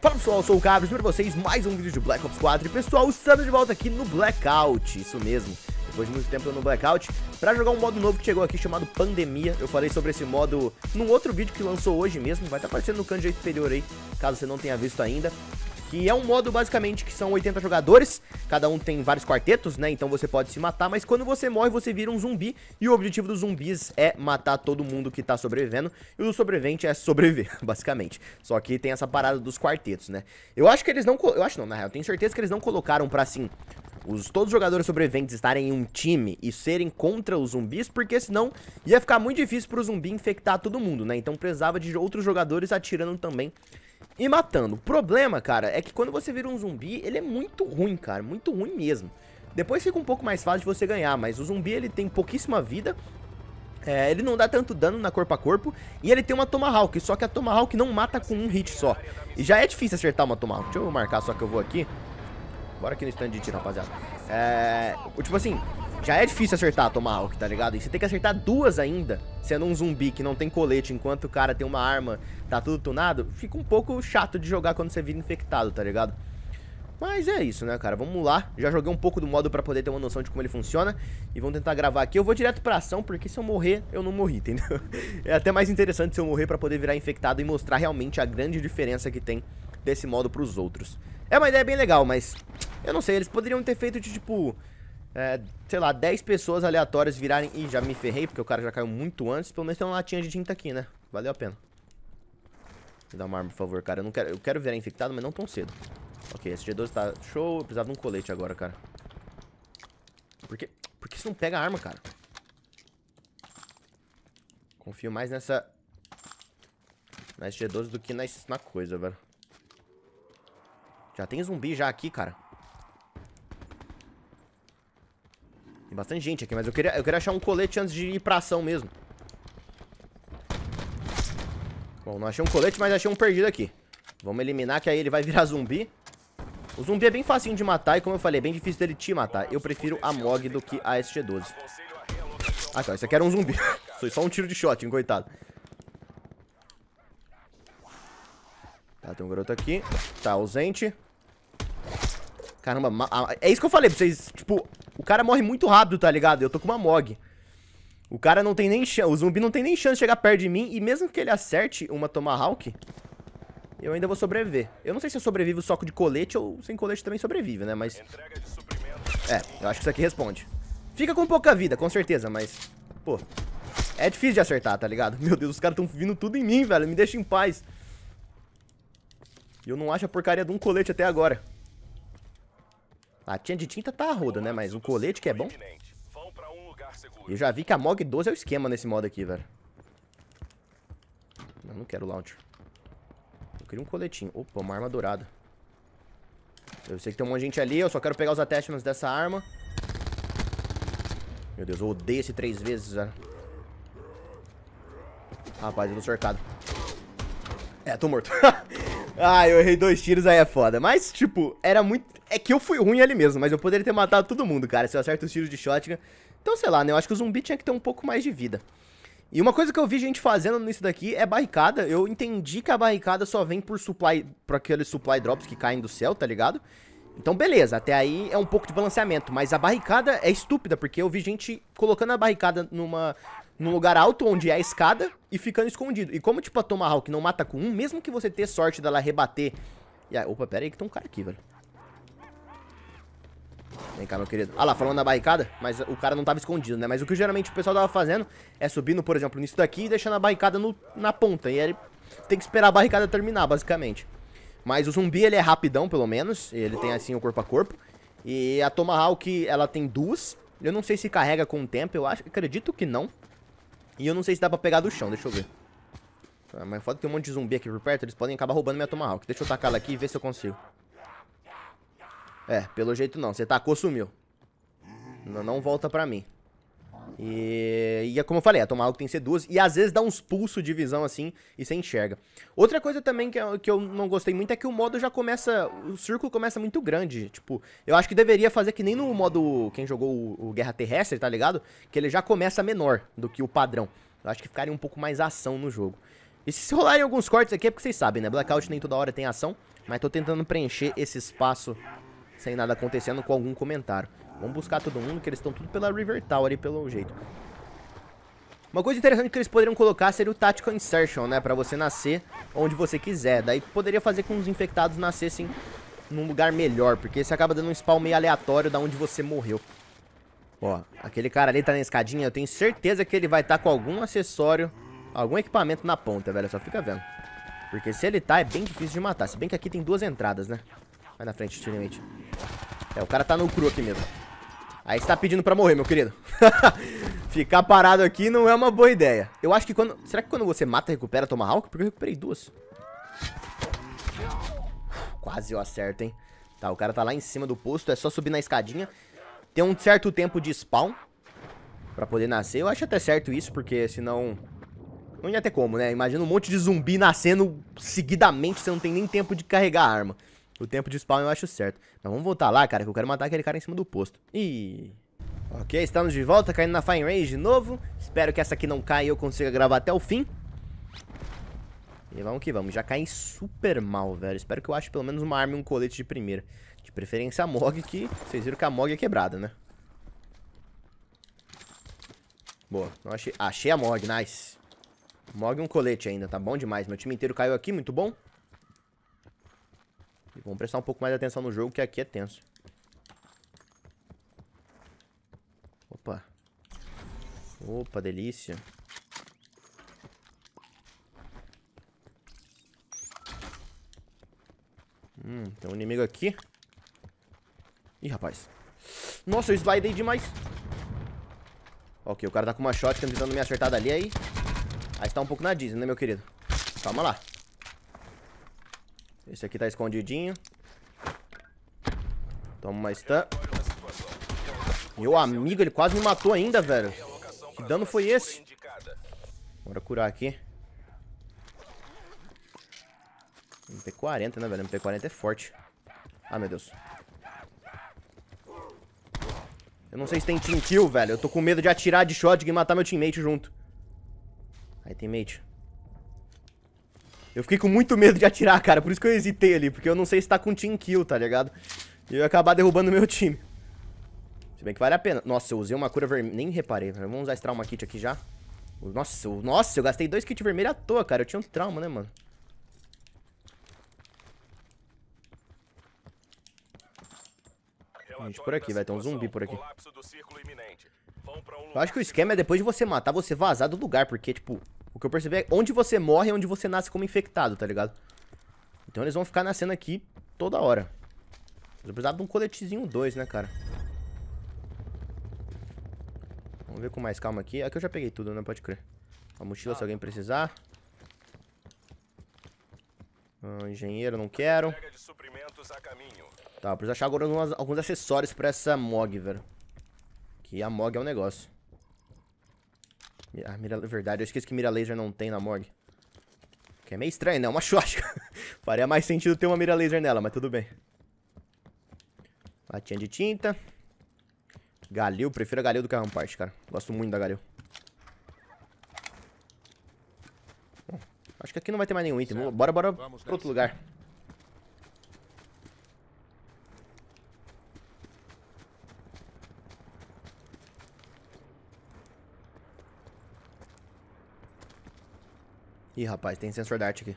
Fala pessoal, eu sou o e para vocês mais um vídeo de Black Ops 4 E pessoal, estamos de volta aqui no Blackout, isso mesmo Depois de muito tempo no Blackout para jogar um modo novo que chegou aqui chamado Pandemia Eu falei sobre esse modo num outro vídeo que lançou hoje mesmo Vai estar tá aparecendo no canto superior aí, caso você não tenha visto ainda que é um modo basicamente que são 80 jogadores, cada um tem vários quartetos, né, então você pode se matar, mas quando você morre você vira um zumbi, e o objetivo dos zumbis é matar todo mundo que tá sobrevivendo, e o sobrevivente é sobreviver, basicamente, só que tem essa parada dos quartetos, né. Eu acho que eles não, eu acho não, na real, tenho certeza que eles não colocaram pra, assim, os, todos os jogadores sobreviventes estarem em um time e serem contra os zumbis, porque senão ia ficar muito difícil pro zumbi infectar todo mundo, né, então precisava de outros jogadores atirando também e matando. O problema, cara, é que quando você vira um zumbi, ele é muito ruim, cara, muito ruim mesmo. Depois fica um pouco mais fácil de você ganhar, mas o zumbi ele tem pouquíssima vida, é, ele não dá tanto dano na corpo a corpo, e ele tem uma Tomahawk, só que a Tomahawk não mata com um hit só. E já é difícil acertar uma Tomahawk, deixa eu marcar só que eu vou aqui. Bora aqui no stand de tiro, rapaziada. É, tipo assim, já é difícil acertar a Tomahawk, tá ligado? E você tem que acertar duas ainda, sendo um zumbi que não tem colete, enquanto o cara tem uma arma, tá tudo tunado, fica um pouco chato de jogar quando você vira infectado, tá ligado? Mas é isso, né, cara? Vamos lá. Já joguei um pouco do modo pra poder ter uma noção de como ele funciona. E vamos tentar gravar aqui. Eu vou direto pra ação, porque se eu morrer, eu não morri, entendeu? É até mais interessante se eu morrer pra poder virar infectado e mostrar realmente a grande diferença que tem desse modo pros outros. É uma ideia bem legal, mas... Eu não sei, eles poderiam ter feito de, tipo é, sei lá, 10 pessoas aleatórias virarem... Ih, já me ferrei, porque o cara já caiu muito antes. Pelo menos tem uma latinha de tinta tá aqui, né? Valeu a pena. Me dá uma arma, por favor, cara. Eu, não quero, eu quero virar infectado, mas não tão cedo. Ok, esse G12 tá show. Eu precisava de um colete agora, cara. Por que, por que você não pega a arma, cara? Confio mais nessa... Na g 12 do que na, na coisa, velho. Já tem zumbi já aqui, cara. Tem bastante gente aqui, mas eu queria, eu queria achar um colete antes de ir pra ação mesmo. Bom, não achei um colete, mas achei um perdido aqui. Vamos eliminar, que aí ele vai virar zumbi. O zumbi é bem facinho de matar e, como eu falei, é bem difícil dele te matar. Eu prefiro a MOG do que a ST-12. Ah, tá. Esse aqui era um zumbi. Foi só um tiro de shot, hein, coitado. Tá, tem um garoto aqui. Tá ausente. Caramba, ah, é isso que eu falei pra vocês. Tipo, o cara morre muito rápido, tá ligado? Eu tô com uma MOG. O cara não tem nem chance. O zumbi não tem nem chance de chegar perto de mim. E mesmo que ele acerte uma Tomahawk, eu ainda vou sobreviver. Eu não sei se eu sobrevivo só de colete ou sem colete também sobrevive, né? Mas... É, eu acho que isso aqui responde. Fica com pouca vida, com certeza, mas... Pô, é difícil de acertar, tá ligado? Meu Deus, os caras estão vindo tudo em mim, velho. Me deixa em paz. E eu não acho a porcaria de um colete até agora. Latinha de tinta tá roda, né? Mas o colete que é bom. Eu já vi que a MOG 12 é o esquema nesse modo aqui, velho. Eu não quero launcher. Eu queria um coletinho. Opa, uma arma dourada. Eu sei que tem um monte de gente ali, eu só quero pegar os attachments dessa arma. Meu Deus, eu odeio esse três vezes, velho. Rapaz, eu tô cercado. É, tô morto. Ah, eu errei dois tiros, aí é foda. Mas, tipo, era muito... É que eu fui ruim ali mesmo, mas eu poderia ter matado todo mundo, cara, se eu acerto os tiros de shotgun. Né? Então, sei lá, né? Eu acho que o zumbi tinha que ter um pouco mais de vida. E uma coisa que eu vi gente fazendo nisso daqui é barricada. Eu entendi que a barricada só vem por supply, por aqueles supply drops que caem do céu, tá ligado? Então beleza, até aí é um pouco de balanceamento, mas a barricada é estúpida, porque eu vi gente colocando a barricada numa num lugar alto onde é a escada e ficando escondido. E como, tipo, a Tomahawk não mata com um, mesmo que você ter sorte dela rebater... E aí, opa, pera aí que tem um cara aqui, velho. Vem cá, meu querido. Ah lá, falando da barricada, mas o cara não tava escondido, né? Mas o que geralmente o pessoal tava fazendo é subindo, por exemplo, nisso daqui e deixando a barricada no, na ponta. E aí tem que esperar a barricada terminar, basicamente. Mas o zumbi, ele é rapidão, pelo menos. Ele tem, assim, o corpo a corpo. E a Tomahawk, ela tem duas. Eu não sei se carrega com o tempo, eu acho, acredito que não. E eu não sei se dá pra pegar do chão, deixa eu ver. Ah, mas foda que tem um monte de zumbi aqui por perto, eles podem acabar roubando minha Tomahawk. Deixa eu tacar ela aqui e ver se eu consigo. É, pelo jeito não. Você tacou, sumiu. Não, não volta pra mim. E, e é como eu falei, a é tomar algo tem que ser duas. E às vezes dá uns pulsos de visão assim e você enxerga. Outra coisa também que eu, que eu não gostei muito é que o modo já começa. O círculo começa muito grande. Tipo, eu acho que deveria fazer que nem no modo. Quem jogou o, o Guerra Terrestre, tá ligado? Que ele já começa menor do que o padrão. Eu acho que ficaria um pouco mais ação no jogo. E se rolarem alguns cortes aqui é porque vocês sabem, né? Blackout nem toda hora tem ação. Mas tô tentando preencher esse espaço sem nada acontecendo com algum comentário. Vamos buscar todo mundo, que eles estão tudo pela River Tower ali, pelo jeito. Uma coisa interessante que eles poderiam colocar seria o Tactical Insertion, né? Pra você nascer onde você quiser. Daí poderia fazer com os infectados nascessem num lugar melhor, porque você acaba dando um spawn meio aleatório da onde você morreu. Ó, aquele cara ali tá na escadinha, eu tenho certeza que ele vai estar tá com algum acessório, algum equipamento na ponta, velho. Só fica vendo. Porque se ele tá, é bem difícil de matar. Se bem que aqui tem duas entradas, né? Vai na frente, ultimamente. É, o cara tá no cru aqui mesmo. Aí você tá pedindo pra morrer, meu querido. Ficar parado aqui não é uma boa ideia. Eu acho que quando... Será que quando você mata, recupera Tomahawk? Porque eu recuperei duas. Quase eu acerto, hein? Tá, o cara tá lá em cima do posto. É só subir na escadinha. Tem um certo tempo de spawn pra poder nascer. Eu acho até certo isso, porque senão... Não ia ter como, né? Imagina um monte de zumbi nascendo seguidamente. Você não tem nem tempo de carregar a arma. O tempo de spawn eu acho certo. Mas vamos voltar lá, cara, que eu quero matar aquele cara em cima do posto. Ih... Ok, estamos de volta, caindo na Fine Range de novo. Espero que essa aqui não caia e eu consiga gravar até o fim. E vamos que vamos. Já caem super mal, velho. Espero que eu ache pelo menos uma arma e um colete de primeira. De preferência a MOG, que vocês viram que a MOG é quebrada, né? Boa. Não achei... achei a MOG, nice. MOG e um colete ainda, tá bom demais. Meu time inteiro caiu aqui, muito bom. E vamos prestar um pouco mais de atenção no jogo, que aqui é tenso. Opa. Opa, delícia. Hum, tem um inimigo aqui. Ih, rapaz. Nossa, eu slidei demais. Ok, o cara tá com uma shot tentando me acertar dali aí. Aí está um pouco na Disney, né, meu querido? Calma lá. Esse aqui tá escondidinho. Toma uma stun. Meu amigo, ele quase me matou ainda, velho. Que dano foi esse? Bora curar aqui. MP40, né, velho? MP40 é forte. Ah, meu Deus. Eu não sei se tem team kill, velho. Eu tô com medo de atirar de shot e matar meu teammate junto. Aí, teammate. Eu fiquei com muito medo de atirar, cara. Por isso que eu hesitei ali. Porque eu não sei se tá com team kill, tá ligado? E eu ia acabar derrubando o meu time. Se bem que vale a pena. Nossa, eu usei uma cura vermelha. Nem reparei. Vamos usar esse trauma kit aqui já. Nossa, eu... Nossa, eu gastei dois kits vermelhos à toa, cara. Eu tinha um trauma, né, mano? Gente, por aqui, vai ter um zumbi por aqui. Eu acho que o esquema é depois de você matar, você vazar do lugar, porque, tipo, o que eu percebi é onde você morre é onde você nasce como infectado, tá ligado? Então eles vão ficar nascendo aqui toda hora. Eu precisava de um coletezinho 2, né, cara? Vamos ver com mais calma aqui. Aqui eu já peguei tudo, né? Pode crer. A mochila, se alguém precisar. Ah, engenheiro, não quero. Tá, preciso achar agora alguns, alguns acessórios pra essa MOG, velho. Que a MOG é um negócio. A ah, mira... É verdade, eu esqueci que mira laser não tem na morgue. Que é meio estranho, né? Uma churrasca. Faria mais sentido ter uma mira laser nela, mas tudo bem. Latinha de tinta. Galil, prefiro a Galil do que a Rampart, cara. Gosto muito da Galil. acho que aqui não vai ter mais nenhum item. Bora, bora pro outro lugar. Ih, rapaz, tem sensor dart aqui.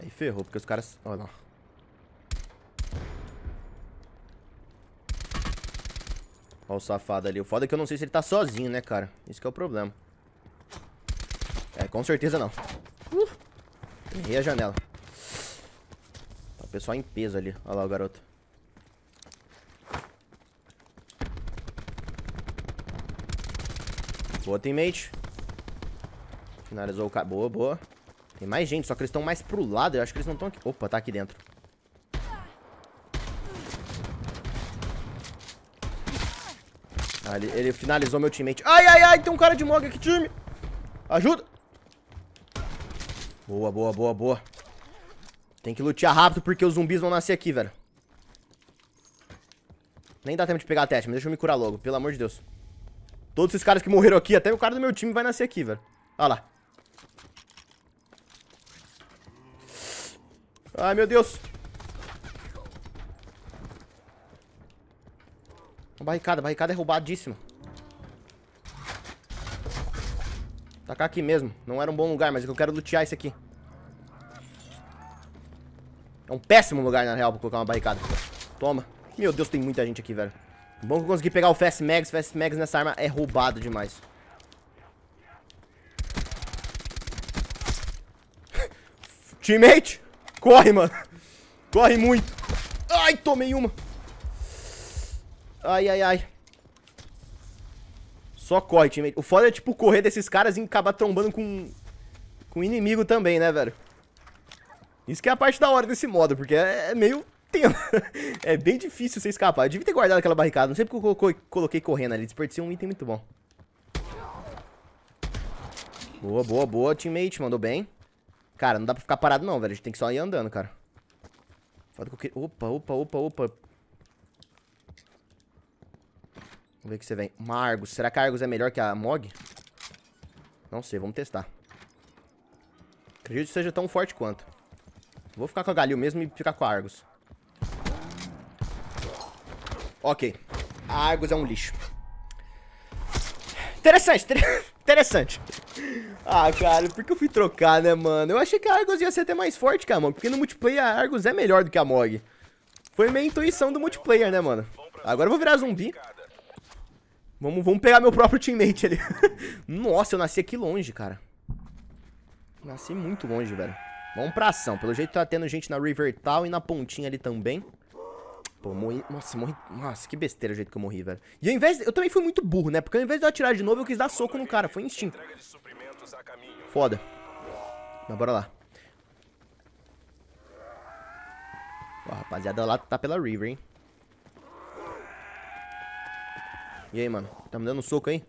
Aí ferrou, porque os caras... Olha lá. Olha o safado ali. O foda é que eu não sei se ele tá sozinho, né, cara? Isso que é o problema. É, com certeza não. Uh, errei a janela. Tá o pessoal em peso ali. Olha lá o garoto. Boa, teammate. Finalizou o cara. Boa, boa. Tem mais gente, só que eles estão mais pro lado. Eu acho que eles não estão aqui. Opa, tá aqui dentro. Ah, ele, ele, finalizou meu teammate. Ai, ai, ai, tem um cara de mog aqui, time. Ajuda. Boa, boa, boa, boa. Tem que lutear rápido porque os zumbis vão nascer aqui, velho. Nem dá tempo de pegar a teste, mas deixa eu me curar logo, pelo amor de Deus. Todos esses caras que morreram aqui, até o cara do meu time vai nascer aqui, velho. Olha lá. Ai, meu Deus. Uma barricada. barricada é roubadíssima. Tacar aqui mesmo. Não era um bom lugar, mas eu quero lutear isso aqui. É um péssimo lugar, na real, pra colocar uma barricada. Toma. Meu Deus, tem muita gente aqui, velho. Bom que eu consegui pegar o Fast Mags. Fast Mags nessa arma é roubado demais. Teammate! Corre, mano. Corre muito. Ai, tomei uma. Ai, ai, ai. Só corre, time. O foda é, tipo, correr desses caras e acabar trombando com... Com inimigo também, né, velho? Isso que é a parte da hora desse modo, porque é, é meio... é bem difícil você escapar. Eu devia ter guardado aquela barricada. Não sei porque eu coloquei, correndo ali. Desperdiçou um item muito bom. Boa, boa, boa. Teammate, mandou bem. Cara, não dá pra ficar parado não, velho. A gente tem que só ir andando, cara. Foda que eu queria... Opa, opa, opa, opa. Vamos ver o que você vem. Uma Argus. Será que a Argus é melhor que a Mog? Não sei, vamos testar. Acredito que seja tão forte quanto. Vou ficar com a Galil mesmo e ficar com a Argus. Ok. A Argus é um lixo. Interessante, interessante. Ah, cara, por que eu fui trocar, né, mano? Eu achei que a Argos ia ser até mais forte, cara, mano. Porque no multiplayer a Argos é melhor do que a Mog. Foi minha intuição do multiplayer, né, mano? Agora eu vou virar zumbi. Vamos, vamos pegar meu próprio teammate ali. Nossa, eu nasci aqui longe, cara. Nasci muito longe, velho. Vamos pra ação. Pelo jeito tá tendo gente na River Town e na pontinha ali também. Pô, morri. Nossa, morri. Nossa, que besteira o jeito que eu morri, velho. E ao invés. Eu também fui muito burro, né? Porque ao invés de eu atirar de novo, eu quis dar soco no cara. Foi instinto. Foda. Mas bora lá. Ó, rapaziada lá tá pela River, hein? E aí, mano? Tá me dando soco aí?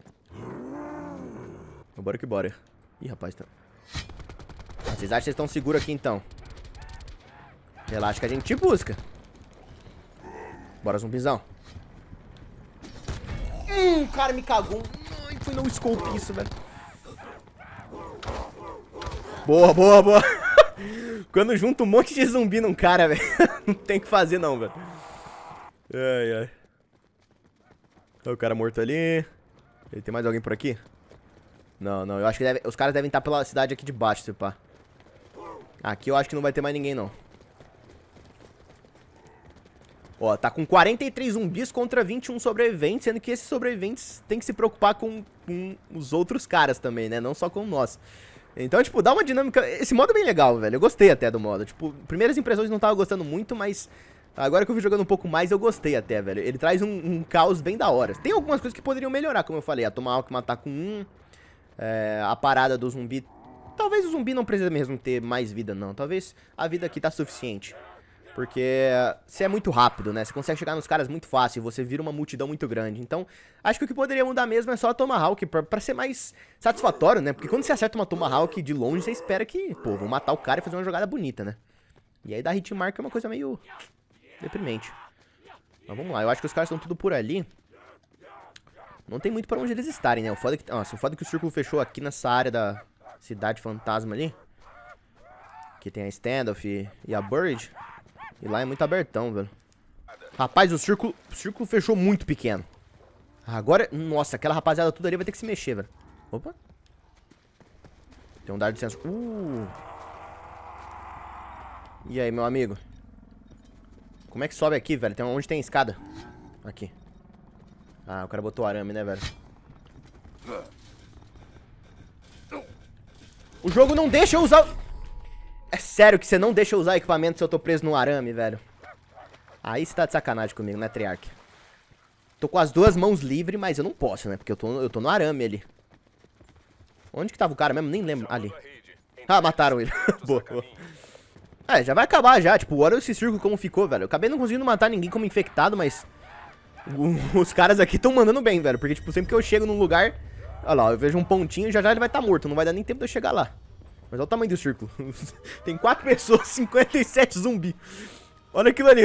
Então bora que bora. Ih, rapaz, tá... Vocês acham que vocês estão seguros aqui, então? Relaxa que a gente te busca. Bora, zumbizão. Hum, cara, me cagou. Ai, foi no scope isso, velho. Boa, boa, boa. Quando junta um monte de zumbi num cara, velho. Não tem o que fazer, não, velho. Ai, ai. Olha tá o cara morto ali. Ele tem mais alguém por aqui? Não, não. Eu acho que deve... os caras devem estar pela cidade aqui de baixo, se pá. Aqui eu acho que não vai ter mais ninguém, não. Ó, tá com 43 zumbis contra 21 sobreviventes, sendo que esses sobreviventes tem que se preocupar com, com os outros caras também, né? Não só com nós. Então, tipo, dá uma dinâmica. Esse modo é bem legal, velho. Eu gostei até do modo. Tipo, primeiras impressões não tava gostando muito, mas agora que eu vi jogando um pouco mais, eu gostei até, velho. Ele traz um, um caos bem da hora. Tem algumas coisas que poderiam melhorar, como eu falei. A que matar com um. É, a parada do zumbi. Talvez o zumbi não precisa mesmo ter mais vida, não. Talvez a vida aqui tá suficiente. Porque você é muito rápido, né? Você consegue chegar nos caras muito fácil, você vira uma multidão muito grande. Então, acho que o que poderia mudar mesmo é só a Tomahawk, pra, pra ser mais satisfatório, né? Porque quando você acerta uma Tomahawk de longe, você espera que, pô, vão matar o cara e fazer uma jogada bonita, né? E aí dar hitmark é uma coisa meio deprimente. Mas vamos lá, eu acho que os caras estão tudo por ali. Não tem muito pra onde eles estarem, né? O foda é que, nossa, o foda é que o círculo fechou aqui nessa área da cidade fantasma ali. Que tem a standoff e a bird. E lá é muito abertão, velho. Rapaz, o círculo, o círculo fechou muito pequeno. Agora, nossa, aquela rapaziada tudo ali vai ter que se mexer, velho. Opa. Tem um dado de senso. Uh. E aí, meu amigo? Como é que sobe aqui, velho? Tem onde tem escada? Aqui. Ah, o cara botou arame, né, velho? O jogo não deixa eu usar... É sério que você não deixa eu usar equipamento se eu tô preso no arame, velho. Aí você tá de sacanagem comigo, né, Triarch? Tô com as duas mãos livres, mas eu não posso, né? Porque eu tô, eu tô no arame ali. Onde que tava o cara mesmo? Nem lembro. Ali. Ah, mataram ele. boa, boa. É, já vai acabar já. Tipo, olha esse circo como ficou, velho. Eu acabei não conseguindo matar ninguém como infectado, mas... Os caras aqui estão mandando bem, velho. Porque, tipo, sempre que eu chego num lugar... Olha lá, eu vejo um pontinho e já já ele vai estar tá morto. Não vai dar nem tempo de eu chegar lá. Mas olha o tamanho do círculo. Tem quatro pessoas, 57 zumbi. Olha aquilo ali.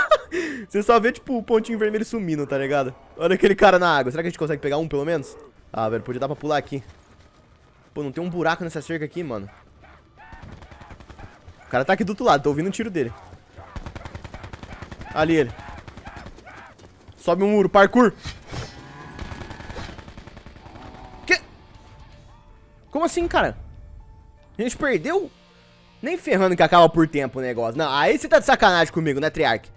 Você só vê, tipo, o pontinho vermelho sumindo, tá ligado? Olha aquele cara na água. Será que a gente consegue pegar um, pelo menos? Ah, velho, podia dar pra pular aqui. Pô, não tem um buraco nessa cerca aqui, mano. O cara tá aqui do outro lado. Tô ouvindo o um tiro dele. Ali ele. Sobe um muro. Parkour. Que? Como assim, cara? A gente perdeu nem ferrando que acaba por tempo o negócio. Não, aí você tá de sacanagem comigo, né, Triarch?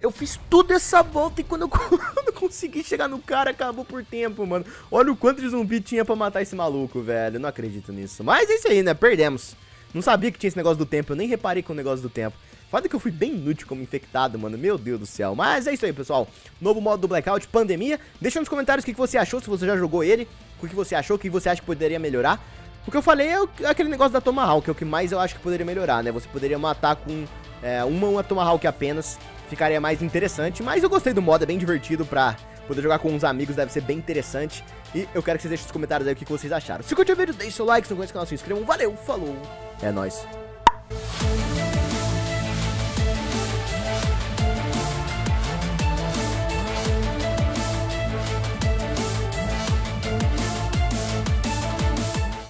Eu fiz toda essa volta e quando eu, consegui chegar no cara, acabou por tempo, mano. Olha o quanto de zumbi tinha pra matar esse maluco, velho. Eu não acredito nisso. Mas é isso aí, né? Perdemos. Não sabia que tinha esse negócio do tempo. Eu nem reparei com o negócio do tempo. Foda que eu fui bem inútil como infectado, mano. Meu Deus do céu. Mas é isso aí, pessoal. Novo modo do Blackout, pandemia. Deixa nos comentários o que você achou, se você já jogou ele. O que você achou, o que você acha que poderia melhorar. O que eu falei é aquele negócio da Tomahawk, é o que mais eu acho que poderia melhorar, né? Você poderia matar com é, uma, uma Tomahawk apenas, ficaria mais interessante. Mas eu gostei do modo, é bem divertido pra poder jogar com uns amigos, deve ser bem interessante. E eu quero que vocês deixem nos comentários aí o que vocês acharam. Se curtiu o vídeo, deixe seu like, se não conhece o canal, se inscrevam. Valeu, falou, é nóis.